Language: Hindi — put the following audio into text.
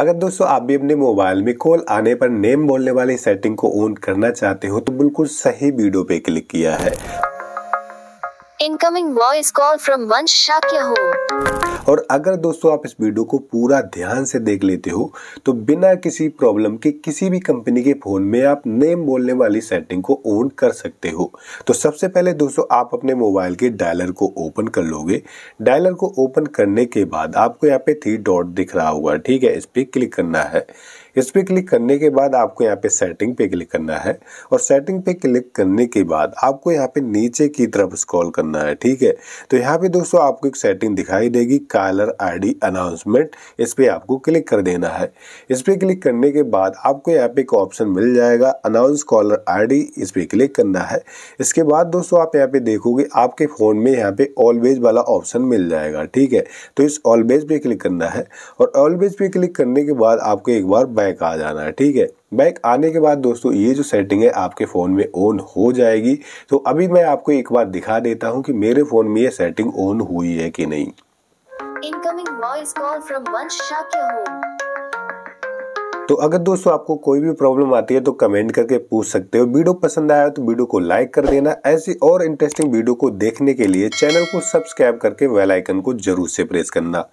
अगर दोस्तों आप भी अपने मोबाइल में कॉल आने पर नेम बोलने वाली सेटिंग को ऑन करना चाहते हो तो बिल्कुल सही वीडियो पे क्लिक किया है इनकमिंग वॉइस कॉल फ्रॉम वंश शाक्य हो और अगर दोस्तों आप इस वीडियो को पूरा ध्यान से देख लेते हो तो बिना किसी प्रॉब्लम के किसी भी कंपनी के फ़ोन में आप नेम बोलने वाली सेटिंग को ऑन कर सकते हो तो सबसे पहले दोस्तों आप अपने मोबाइल के डायलर को ओपन कर लोगे डायलर को ओपन करने के बाद आपको यहाँ पे थ्री डॉट दिख रहा होगा ठीक है इस पर क्लिक करना है इस पर क्लिक करने के बाद आपको यहाँ पे सेटिंग पे क्लिक करना है और सेटिंग पे क्लिक करने के बाद आपको यहाँ पे नीचे की तरफ स्क्रॉल करना है ठीक है तो यहाँ पे दोस्तों आपको एक सेटिंग दिखाई देगी कॉलर आईडी अनाउंसमेंट इस पर आपको क्लिक कर देना है इस पर क्लिक करने के बाद आपको यहाँ पे एक ऑप्शन मिल जाएगा अनाउंस कॉलर आई इस पर क्लिक करना है इसके बाद दोस्तों आप यहाँ पे देखोगे आपके फ़ोन में यहाँ पे ऑलवेज वाला ऑप्शन मिल जाएगा ठीक है तो इस ऑलवेज पे क्लिक करना है और ऑलवेज पे क्लिक करने के बाद आपको एक बार बैक बैक आ जाना है ठीक है बैक आने के बाद दोस्तों ये जो सेटिंग है आपके फ़ोन में ऑन हो जाएगी तो अभी मैं आपको एक बार दिखा देता हूँ कि मेरे फ़ोन में ये सेटिंग ऑन हुई है कि नहीं तो अगर दोस्तों आपको कोई भी प्रॉब्लम आती है तो कमेंट करके पूछ सकते हो वीडियो पसंद आया तो वीडियो को लाइक कर देना ऐसी और इंटरेस्टिंग वीडियो को देखने के लिए चैनल को सब्सक्राइब करके वेल आइकन को जरूर से प्रेस करना